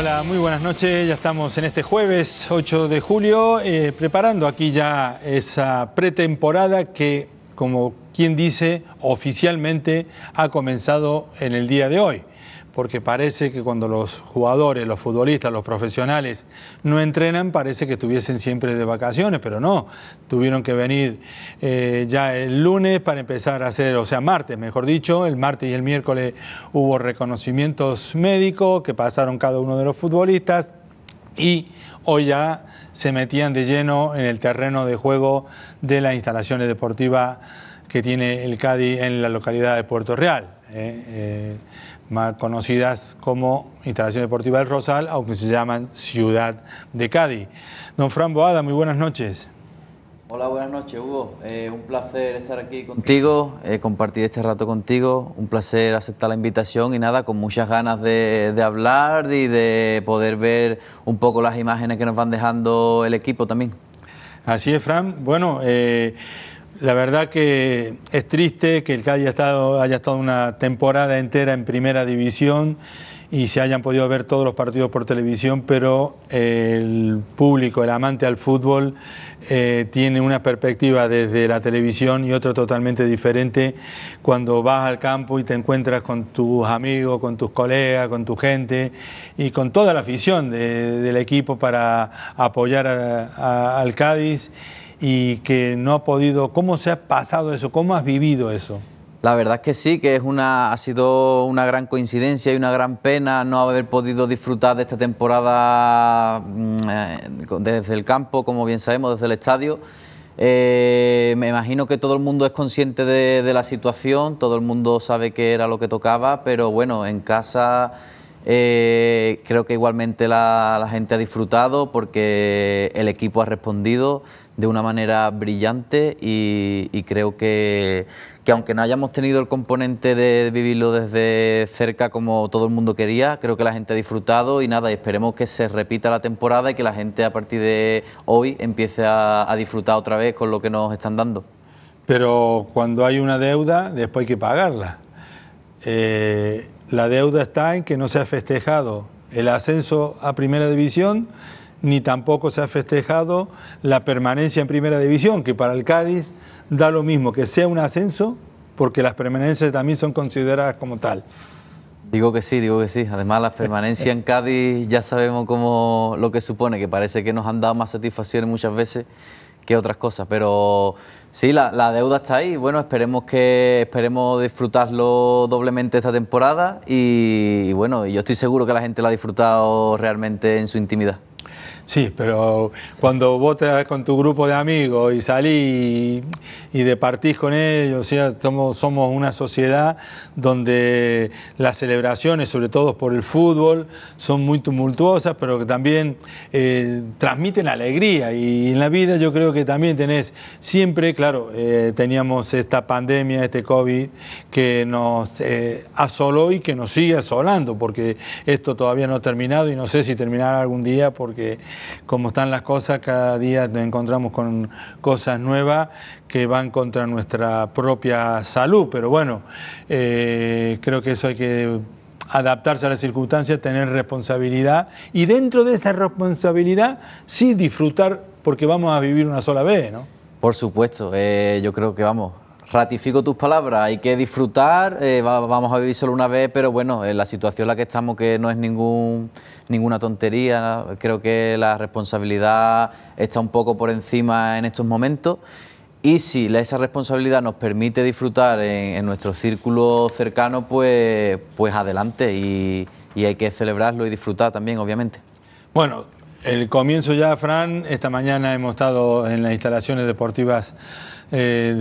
Hola, muy buenas noches. Ya estamos en este jueves 8 de julio eh, preparando aquí ya esa pretemporada que, como quien dice, oficialmente ha comenzado en el día de hoy porque parece que cuando los jugadores, los futbolistas, los profesionales no entrenan, parece que estuviesen siempre de vacaciones, pero no, tuvieron que venir eh, ya el lunes para empezar a hacer, o sea, martes, mejor dicho, el martes y el miércoles hubo reconocimientos médicos que pasaron cada uno de los futbolistas y hoy ya se metían de lleno en el terreno de juego de las instalaciones deportivas que tiene el Cádiz en la localidad de Puerto Real. Eh, eh, más conocidas como Instalación Deportiva del Rosal, aunque se llaman Ciudad de Cádiz. Don Fran Boada, muy buenas noches. Hola, buenas noches, Hugo. Eh, un placer estar aquí contigo, compartir este rato contigo. Un placer aceptar la invitación y nada, con muchas ganas de, hablar y de poder ver un poco las imágenes que nos van dejando el equipo también. Así es, Fran. Bueno, la verdad que es triste que el Cádiz haya estado, una temporada entera en primera división y se hayan podido ver todos los partidos por televisión, pero el público, el amante al fútbol, eh, tiene una perspectiva desde la televisión y otra totalmente diferente cuando vas al campo y te encuentras con tus amigos, con tus colegas, con tu gente y con toda la afición del equipo para apoyar al Cádiz y que no ha podido, ¿cómo se ha pasado eso? ¿Cómo has vivido eso? La verdad es que sí, que es una, ha sido una gran coincidencia y una gran pena no haber podido disfrutar de esta temporada mm, eh, desde el campo, como bien sabemos, desde el estadio. Eh, me imagino que todo el mundo es consciente de, la situación, todo el mundo sabe que era lo que tocaba, pero bueno, en casa eh, creo que igualmente la gente ha disfrutado porque el equipo ha respondido de una manera brillante y, creo que, aunque no hayamos tenido el componente de vivirlo desde cerca como todo el mundo quería, creo que la gente ha disfrutado y nada, esperemos que se repita la temporada y que la gente a partir de hoy empiece a, disfrutar otra vez con lo que nos están dando. Pero cuando hay una deuda, después hay que pagarla. Eh, la deuda está en que no se ha festejado el ascenso a primera división ni tampoco se ha festejado la permanencia en primera división, que para el Cádiz da lo mismo que sea un ascenso, porque las permanencias también son consideradas como tal. Digo que sí, digo que sí. Además, la permanencia en Cádiz ya sabemos cómo lo que supone, que parece que nos han dado más satisfacciones muchas veces que otras cosas. Pero sí, la, deuda está ahí. Bueno, esperemos que esperemos disfrutarlo doblemente esta temporada. y bueno, yo estoy seguro que la gente la ha disfrutado realmente en su intimidad. Sí, pero cuando vos te vas con tu grupo de amigos y salís y, departís con ellos, o somos, somos una sociedad donde las celebraciones, sobre todo por el fútbol, son muy tumultuosas, pero que también eh, transmiten alegría. Y en la vida yo creo que también tenés siempre, claro, eh, teníamos esta pandemia, este COVID, que nos eh, asoló y que nos sigue asolando, porque esto todavía no ha terminado y no sé si terminará algún día porque como están las cosas, cada día nos encontramos con cosas nuevas que van contra nuestra propia salud. Pero bueno, eh, creo que eso hay que adaptarse a las circunstancias, tener responsabilidad y dentro de esa responsabilidad sí disfrutar porque vamos a vivir una sola vez, ¿no? Por supuesto, eh, yo creo que vamos, ratifico tus palabras, hay que disfrutar, eh, vamos a vivir solo una vez, pero bueno, en la situación en la que estamos, que no es ningún, ninguna tontería, creo que la responsabilidad está un poco por encima en estos momentos. Y si esa responsabilidad nos permite disfrutar en, nuestro círculo cercano, pues, pues adelante y hay que celebrarlo y disfrutar también, obviamente. Bueno, el comienzo ya, Fran, esta mañana hemos estado en las instalaciones deportivas eh,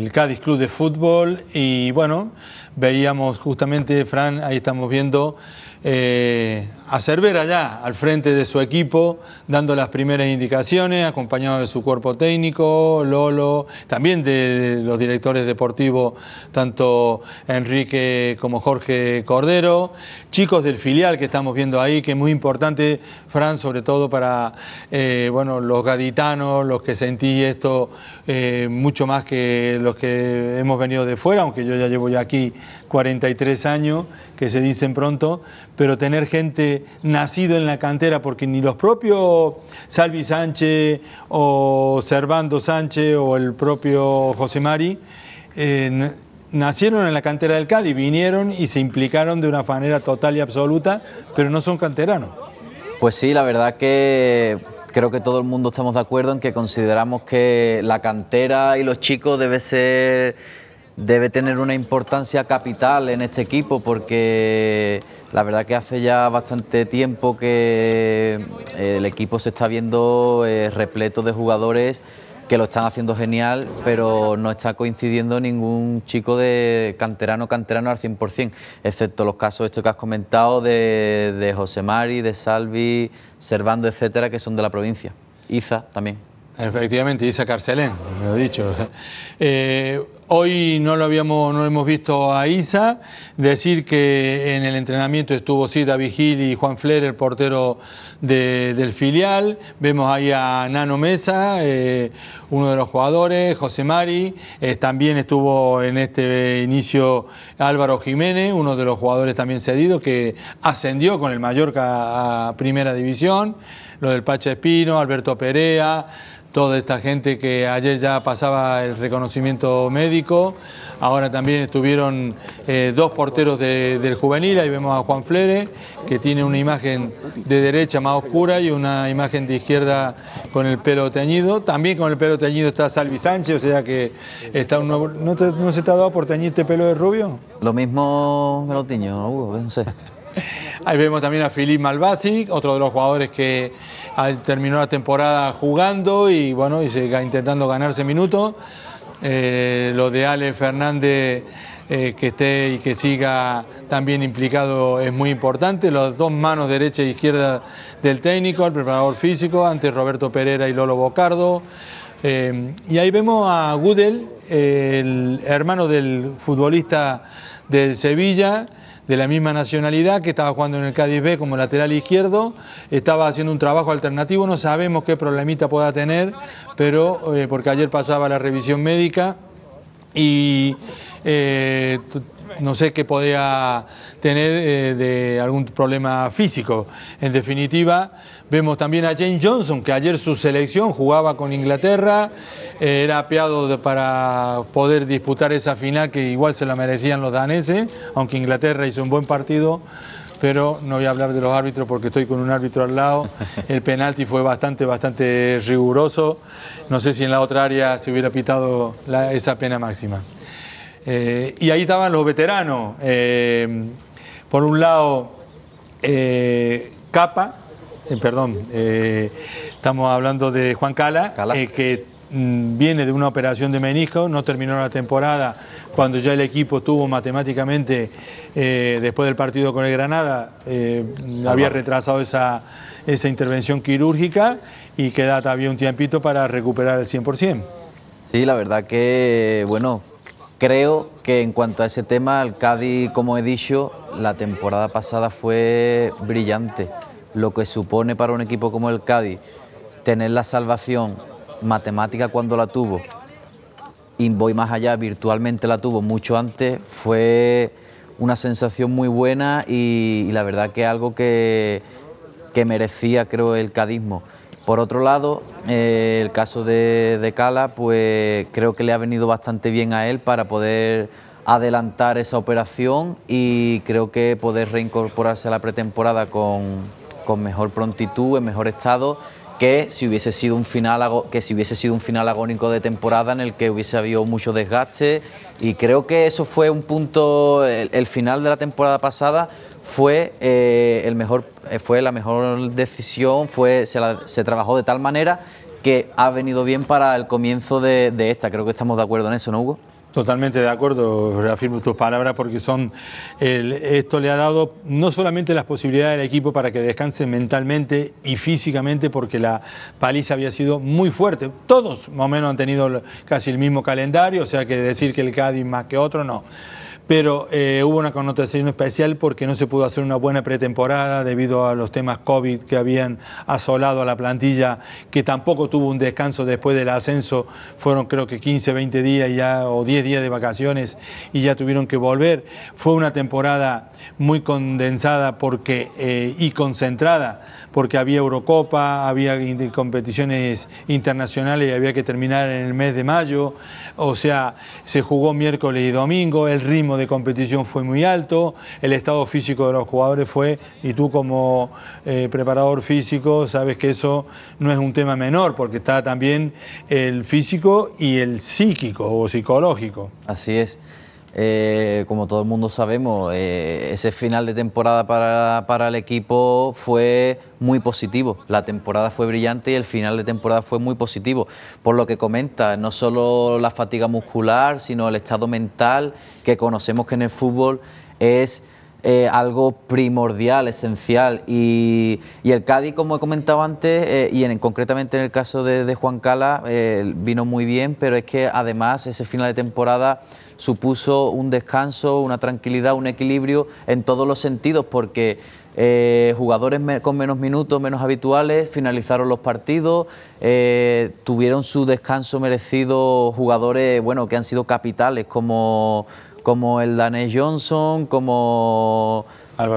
del Cádiz Club de Fútbol y bueno, veíamos justamente, Fran, ahí estamos viendo eh, a Cervera allá, al frente de su equipo, dando las primeras indicaciones, acompañado de su cuerpo técnico, Lolo, también de los directores deportivos, tanto Enrique como Jorge Cordero, chicos del filial que estamos viendo ahí, que es muy importante, Fran, sobre todo para eh, bueno, los gaditanos, los que sentí esto eh, mucho más que los que hemos venido de fuera, aunque yo ya llevo ya aquí 43 años, que se dicen pronto, pero tener gente nacido en la cantera, porque ni los propios Salvi Sánchez o Servando Sánchez o el propio José Mari eh, nacieron en la cantera del Cádiz, vinieron y se implicaron de una manera total y absoluta, pero no son canteranos. Pues sí, la verdad que creo que todo el mundo estamos de acuerdo en que consideramos que la cantera y los chicos debe ser debe tener una importancia capital en este equipo porque la verdad que hace ya bastante tiempo que eh, el equipo se está viendo eh, repleto de jugadores que lo están haciendo genial, pero no está coincidiendo ningún chico de canterano, canterano al 100%, excepto los casos estos que has comentado de, de José Mari, de Salvi, Servando, etcétera, que son de la provincia. Iza también. Efectivamente, Isa Carcelén, me lo he dicho. Eh, Hoy no lo habíamos, no hemos visto a Isa. Decir que en el entrenamiento estuvo sí Vigil y Juan Fler, el portero del filial. Vemos ahí a Nano Mesa, eh, uno de los jugadores, José Mari. Eh, también estuvo en este inicio Álvaro Jiménez, uno de los jugadores también cedidos, que ascendió con el Mallorca a Primera División. Lo del Pacha Espino, Alberto Perea toda esta gente que ayer ya pasaba el reconocimiento médico, ahora también estuvieron eh, dos porteros del juvenil, ahí vemos a Juan Flere, que tiene una imagen de derecha más oscura y una imagen de izquierda con el pelo teñido, también con el pelo teñido está Salvi Sánchez, o sea que está ¿No, se te ha dado por teñir este pelo de rubio? Lo mismo me lo tiño, Hugo, no sé. Ahí vemos también a Filip Malbasi, otro de los jugadores que ah, terminó la temporada jugando y bueno, y se, intentando ganarse minutos. Eh, lo de Ale Fernández eh, que esté y que siga también implicado es muy importante. Las dos manos derecha e izquierda del técnico, el preparador físico, antes Roberto Pereira y Lolo Bocardo. Eh, y ahí vemos a Gudel, el hermano del futbolista del Sevilla, de la misma nacionalidad que estaba jugando en el Cádiz B como lateral izquierdo, estaba haciendo un trabajo alternativo, no sabemos qué problemita pueda tener, pero eh, porque ayer pasaba la revisión médica y eh, no sé qué podía tener eh, de algún problema físico. En definitiva, Vemos también a James Johnson, que ayer su selección jugaba con Inglaterra, eh, era apeado para poder disputar esa final que igual se la merecían los daneses, aunque Inglaterra hizo un buen partido, pero no voy a hablar de los árbitros porque estoy con un árbitro al lado. El penalti fue bastante, bastante riguroso. No sé si en la otra área se hubiera pitado esa pena máxima. Eh, y ahí estaban los veteranos. Eh, por un lado, Capa eh, perdón, eh, estamos hablando de Juan Cala, eh, que mm, viene de una operación de menisco, no terminó la temporada cuando ya el equipo estuvo matemáticamente, después del partido con el Granada, había retrasado esa, esa intervención quirúrgica y queda todavía un tiempito para recuperar el 100%. Sí, la verdad que, bueno, creo que en cuanto a ese tema, el Cádiz, como he dicho, la temporada pasada fue brillante lo que supone para un equipo como el Cádiz tener la salvación matemática cuando la tuvo y voy más allá, virtualmente la tuvo mucho antes, fue una sensación muy buena y, la verdad que algo que, que, merecía, creo, el cadismo. Por otro lado, eh, el caso de, de Cala, pues creo que le ha venido bastante bien a él para poder adelantar esa operación y creo que poder reincorporarse a la pretemporada con, con mejor prontitud, en mejor estado que si hubiese sido un final que si hubiese sido un final agónico de temporada en el que hubiese habido mucho desgaste y creo que eso fue un punto el, final de la temporada pasada fue eh, el mejor eh, fue la mejor decisión fue se, trabajó de tal manera que ha venido bien para el comienzo de esta creo que estamos de acuerdo en eso no Hugo Totalmente de acuerdo, reafirmo tus palabras porque son esto le ha dado no solamente las posibilidades al equipo para que descanse mentalmente y físicamente porque la paliza había sido muy fuerte. Todos más o menos han tenido casi el mismo calendario, o sea que decir que el Cádiz más que otro no pero eh, hubo una connotación especial porque no se pudo hacer una buena pretemporada debido a los temas COVID que habían asolado a la plantilla, que tampoco tuvo un descanso después del ascenso, fueron creo que 15, 20 días ya, o 10 días de vacaciones y ya tuvieron que volver. Fue una temporada muy condensada porque, eh, y concentrada, porque había Eurocopa, había competiciones internacionales y había que terminar en el mes de mayo, o sea, se jugó miércoles y domingo, el ritmo de competición fue muy alto, el estado físico de los jugadores fue, y tú como eh, preparador físico sabes que eso no es un tema menor, porque está también el físico y el psíquico o psicológico. Así es. Eh, como todo el mundo sabemos, eh, ese final de temporada para, el equipo fue muy positivo. La temporada fue brillante y el final de temporada fue muy positivo. Por lo que comenta, no solo la fatiga muscular, sino el estado mental que conocemos que en el fútbol es... Eh, algo primordial, esencial. Y, el Cádiz, como he comentado antes, y en, concretamente en el caso de, Juan Cala, vino muy bien, pero es que además ese final de temporada supuso un descanso, una tranquilidad, un equilibrio en todos los sentidos, porque eh, jugadores con menos minutos, menos habituales, finalizaron los partidos, eh, tuvieron su descanso merecido jugadores bueno, que han sido capitales, como, como el danés Johnson, como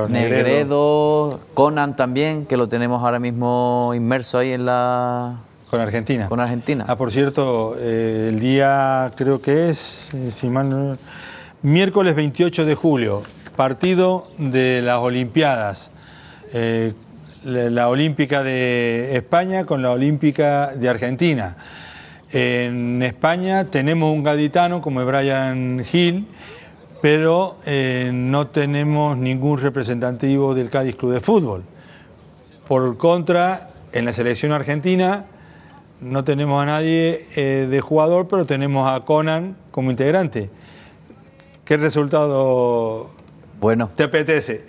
Negredo, Conan también, que lo tenemos ahora mismo inmerso ahí en la con Argentina. Con Argentina. Ah, por cierto, eh, el día creo que es, eh, si mal no, miércoles 28 de julio, partido de las Olimpiadas. Eh, la, Olímpica de España con la Olímpica de Argentina. En España tenemos un gaditano como Brian Hill, pero no tenemos ningún representativo del Cádiz Club de Fútbol. Por contra, en la selección argentina no tenemos a nadie eh, de jugador, pero tenemos a Conan como integrante. ¿Qué resultado bueno, te apetece?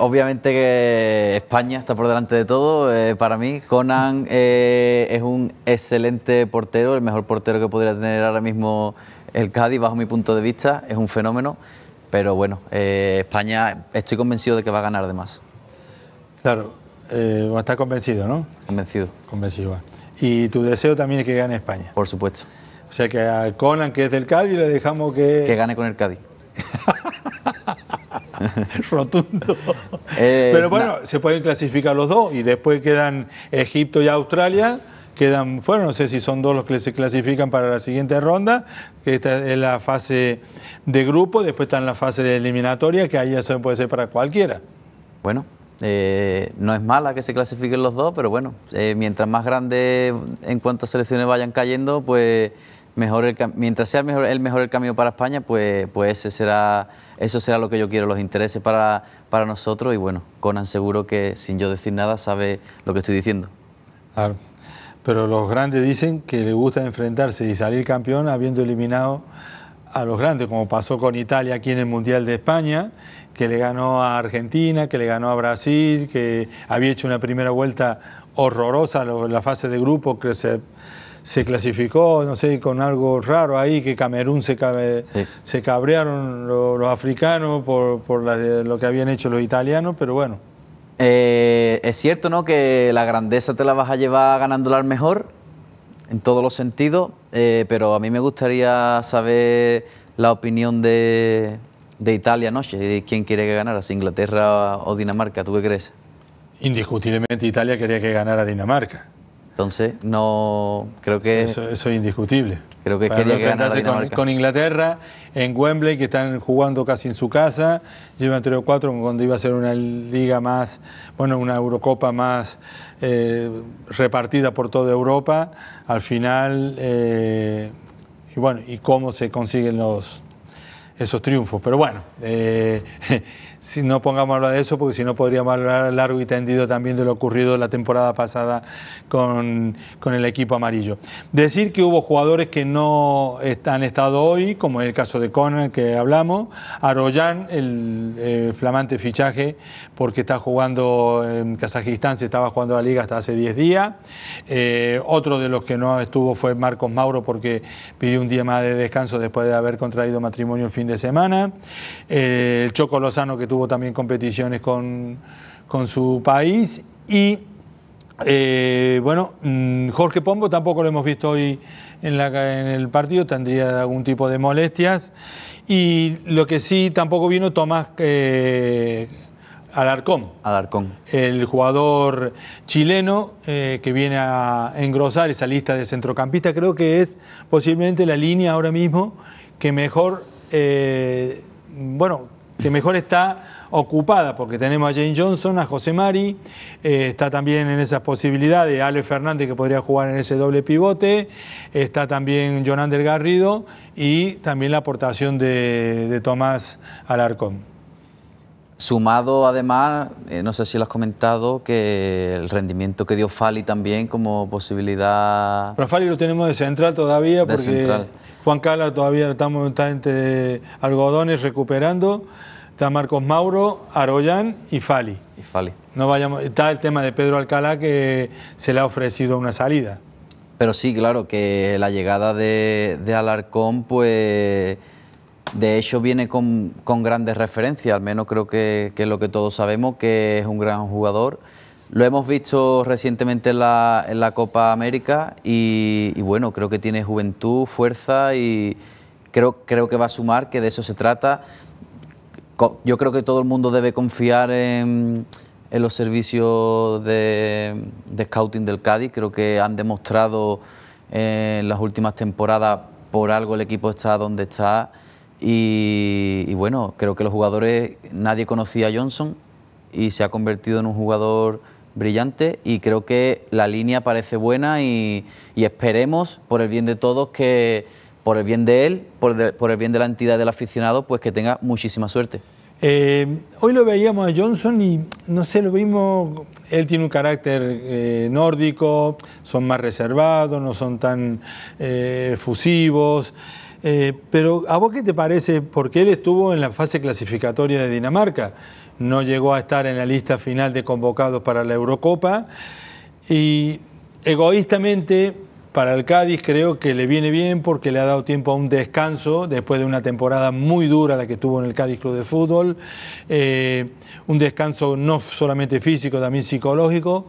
obviamente que España está por delante de todo eh, para mí. Conan eh, es un excelente portero, el mejor portero que podría tener ahora mismo el Cádiz, bajo mi punto de vista. Es un fenómeno, pero bueno, España estoy convencido de que va a ganar de más. Claro, eh, estás convencido, ¿no? Convencido. Convencido. Y tu deseo también es que gane España. Por supuesto. O sea que a Conan, que es del Cádiz, le dejamos que... Que gane con el Cádiz. Rotundo. Pero bueno, se pueden clasificar los dos y después quedan Egipto y Australia. Quedan fuera, no sé si son dos los que se clasifican para la siguiente ronda, que esta es la fase de grupo, después está en la fase de eliminatoria, que ahí ya se puede ser para cualquiera. Bueno, eh, no es mala que se clasifiquen los dos, pero bueno, eh, mientras más grandes en cuanto a selecciones vayan cayendo, pues mejor mientras sea el mejor, el mejor el camino para España, pues, pues será, eso será lo que yo quiero, los intereses para, para nosotros. Y bueno, Conan seguro que sin yo decir nada sabe lo que estoy diciendo. Claro. Pero los grandes dicen que le gusta enfrentarse y salir campeón habiendo eliminado a los grandes, como pasó con Italia aquí en el Mundial de España que le ganó a Argentina, que le ganó a Brasil, que había hecho una primera vuelta horrorosa en la fase de grupo, que se, se clasificó, no sé, con algo raro ahí, que Camerún se, se cabrearon los, africanos por, lo que habían hecho los italianos, pero bueno. Eh, es cierto, ¿no? Que la grandeza te la vas a llevar ganándola al mejor, en todos los sentidos, eh, pero a mí me gustaría saber la opinión de, de Italia anoche. ¿Quién quiere que ganara? Inglaterra o Dinamarca? ¿Tú qué crees? Indiscutiblemente Italia quería que ganara Dinamarca. Entonces, no creo que... Eso, es indiscutible. Creo que quería que ganara Dinamarca. Con, Inglaterra, en Wembley, que están jugando casi en su casa, llevan 3 o 4, cuando iba a ser una liga más, bueno, una Eurocopa más eh, repartida por toda Europa, al final, eh, y bueno, y cómo se consiguen los, esos triunfos. Pero bueno, eh, si no pongamos hablar de eso, porque si no podríamos hablar largo y tendido también de lo ocurrido la temporada pasada con, el equipo amarillo. Decir que hubo jugadores que no han estado hoy, como en el caso de Conan, que hablamos, Arroyán, el, eh, flamante fichaje, porque está jugando en Kazajistán, se estaba jugando la liga hasta hace 10 días. Eh, otro de los que no estuvo fue Marcos Mauro, porque pidió un día más de descanso después de haber contraído matrimonio el fin de semana. Eh, el Choco Lozano, que tuvo también competiciones con, su país. Y eh, bueno, mm, Jorge Pombo tampoco lo hemos visto hoy en, la, en, el partido, tendría algún tipo de molestias. Y lo que sí tampoco vino Tomás eh, Alarcón. Alarcón. El jugador chileno eh, que viene a engrosar esa lista de centrocampista. Creo que es posiblemente la línea ahora mismo que mejor, bueno, que mejor está ocupada, porque tenemos a Jane Johnson, a José Mari, eh, está también en esas posibilidades, Ale Fernández que podría jugar en ese doble pivote, está también Jonander Garrido y también la aportación de, Tomás Alarcón. Sumado además, eh, no sé si lo has comentado, que el rendimiento que dio Fali también como posibilidad... Pero Fali lo tenemos de central todavía porque Juan Cala todavía estamos, está entre algodones recuperando. Está Marcos Mauro, Aroyan y Fali. No vayamos, está el tema de Pedro Alcalá que se le ha ofrecido una salida. Pero sí, claro, que la llegada de, Alarcón, pues de hecho viene con, grandes referencias, al menos creo que, que es lo que todos sabemos, que es un gran jugador lo hemos visto recientemente en la, Copa América y, bueno, creo que tiene juventud, fuerza y creo, creo que va a sumar, que de eso se trata. Yo creo que todo el mundo debe confiar en, los servicios de, scouting del Cádiz. Creo que han demostrado eh, en las últimas temporadas por algo el equipo está donde está. y bueno, creo que los jugadores, nadie conocía a Johnson y se ha convertido en un jugador brillante y creo que la línea parece buena y, esperemos por el bien de todos que por el bien de él, por, el bien de la entidad del aficionado, pues que tenga muchísima suerte. Eh, hoy lo veíamos a Johnson y no sé, lo vimos, él tiene un carácter eh, nórdico, son más reservados, no son tan eh, fusivos. Eh, pero a vos qué te parece, porque él estuvo en la fase clasificatoria de Dinamarca, no llegó a estar en la lista final de convocados para la Eurocopa y egoístamente para el Cádiz creo que le viene bien porque le ha dado tiempo a un descanso después de una temporada muy dura la que tuvo en el Cádiz Club de Fútbol, eh, un descanso no solamente físico, también psicológico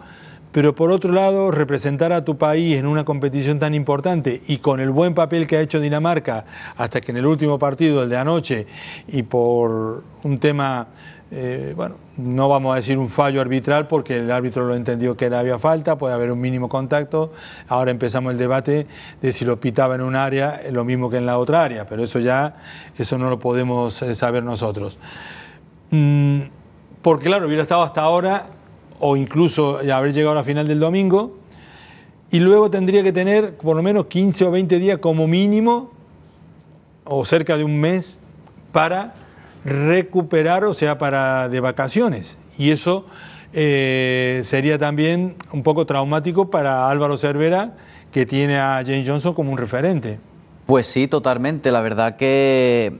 pero por otro lado, representar a tu país en una competición tan importante y con el buen papel que ha hecho Dinamarca, hasta que en el último partido, el de anoche, y por un tema, eh, bueno, no vamos a decir un fallo arbitral, porque el árbitro lo entendió que había falta, puede haber un mínimo contacto, ahora empezamos el debate de si lo pitaba en un área, eh, lo mismo que en la otra área, pero eso ya, eso no lo podemos eh, saber nosotros. Mm, porque claro, hubiera estado hasta ahora o incluso eh, haber llegado a la final del domingo, y luego tendría que tener por lo menos 15 o 20 días como mínimo, o cerca de un mes, para recuperar, o sea, para de vacaciones. Y eso eh, sería también un poco traumático para Álvaro Cervera, que tiene a James Johnson como un referente. Pues sí, totalmente. La verdad que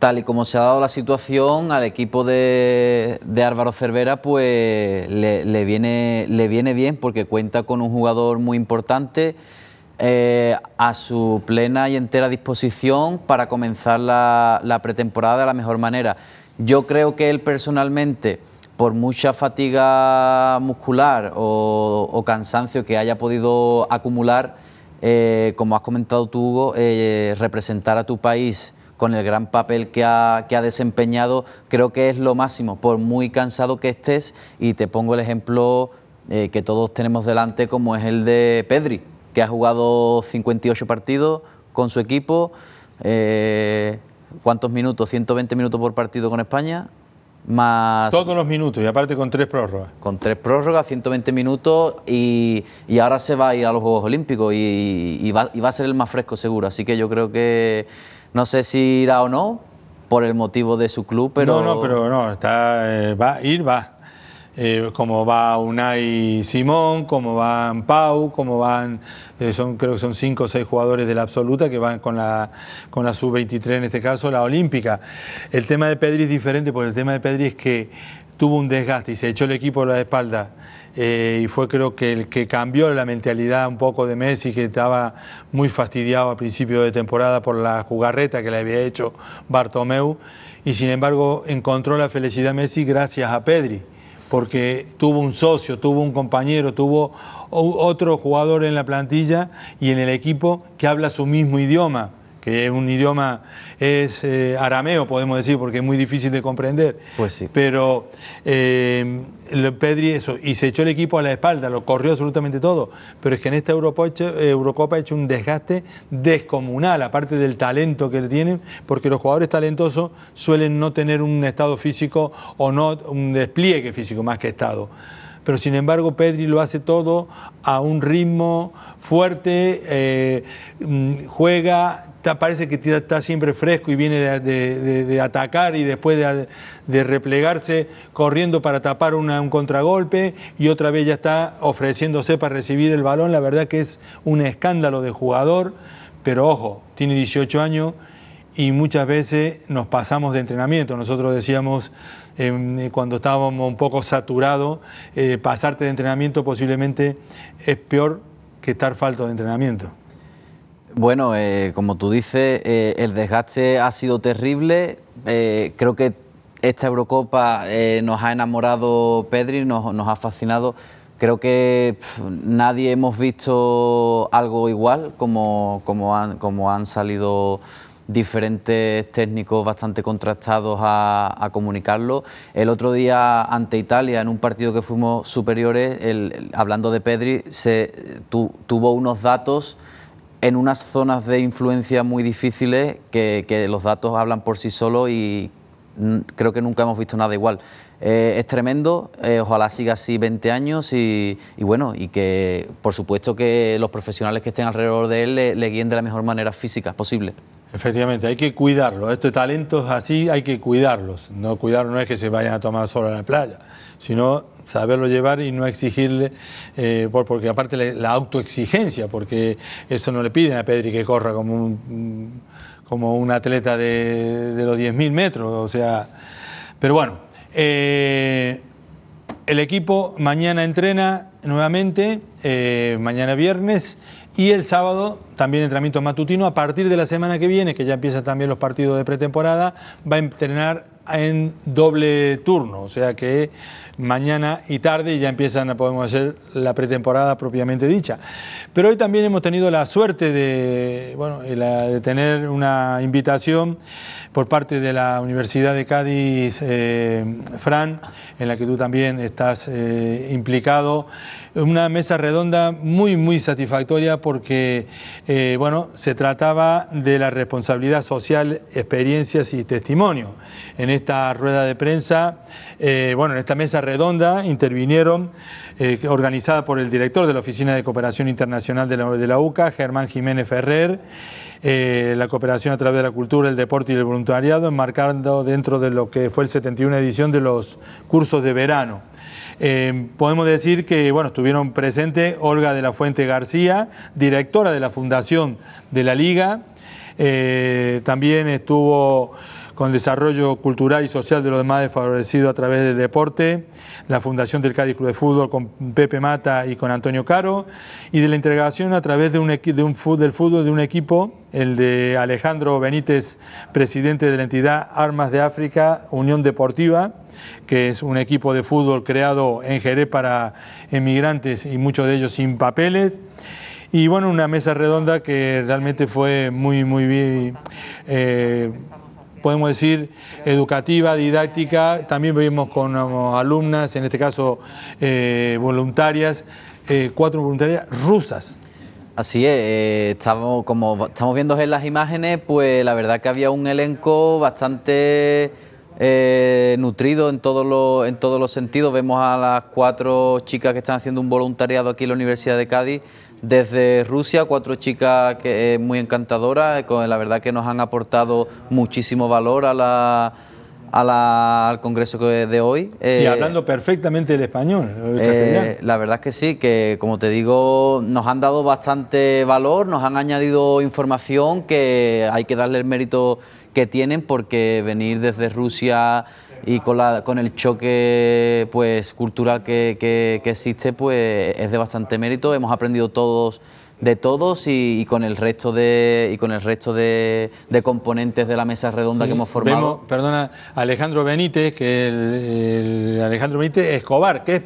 tal y como se ha dado la situación, al equipo de, Álvaro Cervera pues le, viene, le viene bien porque cuenta con un jugador muy importante eh, a su plena y entera disposición para comenzar la, pretemporada de la mejor manera. Yo creo que él personalmente, por mucha fatiga muscular o, cansancio que haya podido acumular, eh, como has comentado tú, Hugo, eh, representar a tu país con el gran papel que ha, que ha desempeñado, creo que es lo máximo, por muy cansado que estés, y te pongo el ejemplo eh, que todos tenemos delante, como es el de Pedri, que ha jugado 58 partidos con su equipo. Eh, ¿Cuántos minutos? 120 minutos por partido con España. Más Todos los minutos y aparte con tres prórrogas. Con tres prórrogas, 120 minutos y, y ahora se va a ir a los Juegos Olímpicos y, y va a ser el más fresco seguro. Así que yo creo que no sé si irá o no por el motivo de su club, pero... No, no, pero no, está, eh, va, ir va. Eh, como va Unai Simón, como van Pau, como van, eh, son, creo que son cinco o seis jugadores de la absoluta que van con la, con la sub-23 en este caso, la olímpica. El tema de Pedri es diferente porque el tema de Pedri es que tuvo un desgaste y se echó el equipo a la espalda. Eh, y fue creo que el que cambió la mentalidad un poco de Messi, que estaba muy fastidiado a principio de temporada por la jugarreta que le había hecho Bartomeu, y sin embargo encontró la felicidad Messi gracias a Pedri, porque tuvo un socio, tuvo un compañero, tuvo otro jugador en la plantilla y en el equipo que habla su mismo idioma que es un idioma, es eh, arameo, podemos decir, porque es muy difícil de comprender. Pues sí. Pero eh, Pedri eso, y se echó el equipo a la espalda, lo corrió absolutamente todo. Pero es que en esta Eurocopa ha hecho un desgaste descomunal, aparte del talento que le tienen, porque los jugadores talentosos suelen no tener un estado físico o no un despliegue físico más que estado pero sin embargo Pedri lo hace todo a un ritmo fuerte, eh, mm, juega, parece que está siempre fresco y viene de, atacar y después de, replegarse corriendo para tapar un contragolpe y otra vez ya está ofreciéndose para recibir el balón. La verdad que es un escándalo de jugador, pero ojo, tiene 18 años y muchas veces nos pasamos de entrenamiento. Nosotros decíamos em, eh, cuando estábamos un poco saturados, eh, pasarte de entrenamiento posiblemente es peor que estar falto de entrenamiento. Bueno, eh, como tú dices, eh, el desgaste ha sido terrible. Eh, creo que esta Eurocopa nos ha enamorado Pedri, nos, ha fascinado. Creo que nadie hemos visto algo igual, como, como, han, como han salido diferentes técnicos bastante contrastados a, comunicarlo. El otro día ante Italia, en un partido que fuimos superiores, hablando de Pedri, se, tuvo unos datos en unas zonas de influencia muy difíciles que, los datos hablan por sí solos y creo que nunca hemos visto nada igual. Eh, es tremendo, eh, ojalá siga así 20 años y, bueno, y que por supuesto que los profesionales que estén alrededor de él le, guíen de la mejor manera física posible. Efectivamente, hay que cuidarlo. estos talentos así hay que cuidarlos, no cuidarlos no es que se vayan a tomar solo en la playa, sino saberlo llevar y no exigirle, eh, por, porque aparte la, autoexigencia, porque eso no le piden a Pedri que corra como un, como un atleta de, de los 10.000 metros, o sea, pero bueno, eh, el equipo mañana entrena, nuevamente eh, mañana viernes y el sábado también entrenamiento matutino. A partir de la semana que viene, que ya empiezan también los partidos de pretemporada, va a entrenar en doble turno, o sea que mañana y tarde ya empiezan a podemos hacer la pretemporada propiamente dicha. Pero hoy también hemos tenido la suerte de, bueno, eh, de tener una invitación por parte de la Universidad de Cádiz, eh, Fran, en la que tú también estás implicado una mesa redonda muy, muy satisfactoria porque, eh, bueno, se trataba de la responsabilidad social, experiencias y testimonio. En esta rueda de prensa, eh, bueno, en esta mesa redonda intervinieron, eh, organizada por el director de la Oficina de Cooperación Internacional de la UCA, Germán Jiménez Ferrer, eh, la cooperación a través de la cultura, el deporte y el voluntariado, enmarcando dentro de lo que fue el 71 edición de los cursos de verano. Eh, podemos decir que bueno, estuvieron presentes Olga de la Fuente García, directora de la Fundación de la Liga, eh, también estuvo con desarrollo cultural y social de los demás desfavorecidos a través del deporte, la Fundación del Cádiz Club de Fútbol con Pepe Mata y con Antonio Caro, y de la integración a través de un, del fútbol de un equipo, el de Alejandro Benítez, presidente de la entidad Armas de África, Unión Deportiva, que es un equipo de fútbol creado en Jerez para emigrantes y muchos de ellos sin papeles. Y bueno, una mesa redonda que realmente fue muy, muy bien. Eh, podemos decir, educativa, didáctica. También vivimos con eh, alumnas, en este caso eh, voluntarias, eh, cuatro voluntarias rusas. Así es, estamos, como estamos viendo en las imágenes, pues la verdad que había un elenco bastante nutrido en todos los en todos los sentidos. Vemos a las cuatro chicas que están haciendo un voluntariado aquí en la Universidad de Cádiz desde Rusia, cuatro chicas que, eh, muy encantadoras, eh, con la verdad que nos han aportado muchísimo valor a la, la, al congreso de hoy. y eh, hablando perfectamente el español. la verdad es que sí, que como te digo, nos han dado bastante valor, nos han añadido información que hay que darle el mérito que tienen porque venir desde Rusia y con, la, con el choque pues, cultural que, que, existe, pues es de bastante mérito. Hemos aprendido todos de todos y, con el resto de y con el resto de, componentes de la mesa redonda que hemos formado. perdona, Alejandro Benítez, que el Alejandro Benítez Escobar, que es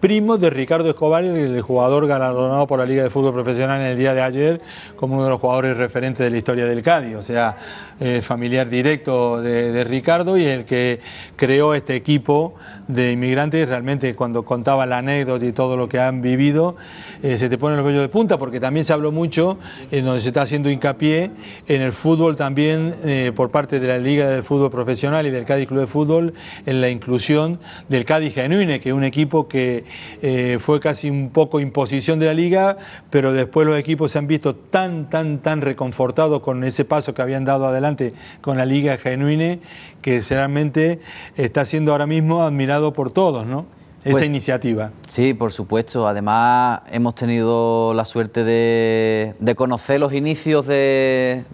primo de Ricardo Escobar, el jugador galardonado por la Liga de Fútbol Profesional en el día de ayer como uno de los jugadores referentes de la historia del Cádiz, o sea, eh, familiar directo de, Ricardo y el que creó este equipo de inmigrantes, realmente cuando contaba la anécdota y todo lo que han vivido, eh, se te pone los vellos de punta, porque también se habló mucho, en donde se está haciendo hincapié, en el fútbol también, eh, por parte de la Liga de Fútbol Profesional y del Cádiz Club de Fútbol, en la inclusión del Cádiz Genuine, que es un equipo que eh, fue casi un poco imposición de la liga, pero después los equipos se han visto tan, tan, tan reconfortados con ese paso que habían dado adelante con la Liga Genuine, que realmente está siendo ahora mismo admirado por todos, ¿no? Esa pues, iniciativa. Sí, por supuesto. Además, hemos tenido la suerte de, conocer los inicios de,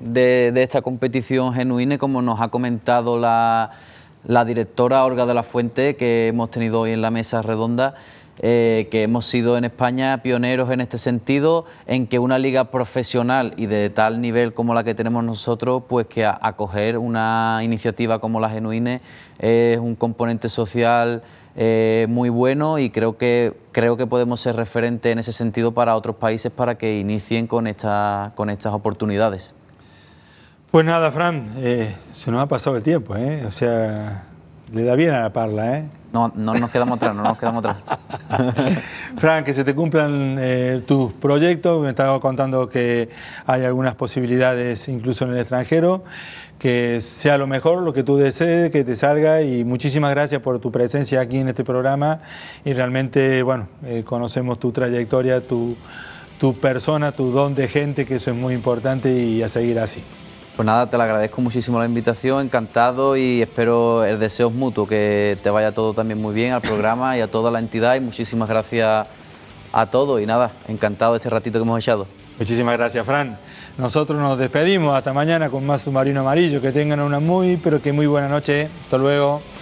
esta competición genuina, como nos ha comentado la, la directora Olga de la Fuente, que hemos tenido hoy en la mesa redonda. Eh, que hemos sido en España pioneros en este sentido, en que una liga profesional y de tal nivel como la que tenemos nosotros, pues que acoger una iniciativa como la Genuine es un componente social eh, muy bueno y creo que, creo que podemos ser referente en ese sentido para otros países para que inicien con, esta, con estas oportunidades. Pues nada, Fran, eh, se nos ha pasado el tiempo, o sea, le da bien a la parla, ¿eh? No, no nos quedamos atrás, no nos quedamos atrás. Frank, que se te cumplan eh, tus proyectos. Me estaba contando que hay algunas posibilidades incluso en el extranjero. Que sea lo mejor, lo que tú desees, que te salga. Y muchísimas gracias por tu presencia aquí en este programa. Y realmente, bueno, eh, conocemos tu trayectoria, tu, tu persona, tu don de gente, que eso es muy importante y a seguir así. Pues nada, te la agradezco muchísimo la invitación, encantado y espero el deseo mutuo, que te vaya todo también muy bien al programa y a toda la entidad y muchísimas gracias a todos y nada, encantado este ratito que hemos echado. Muchísimas gracias, Fran. Nosotros nos despedimos. Hasta mañana con más Submarino Amarillo. Que tengan una muy, pero que muy buena noche. Hasta luego.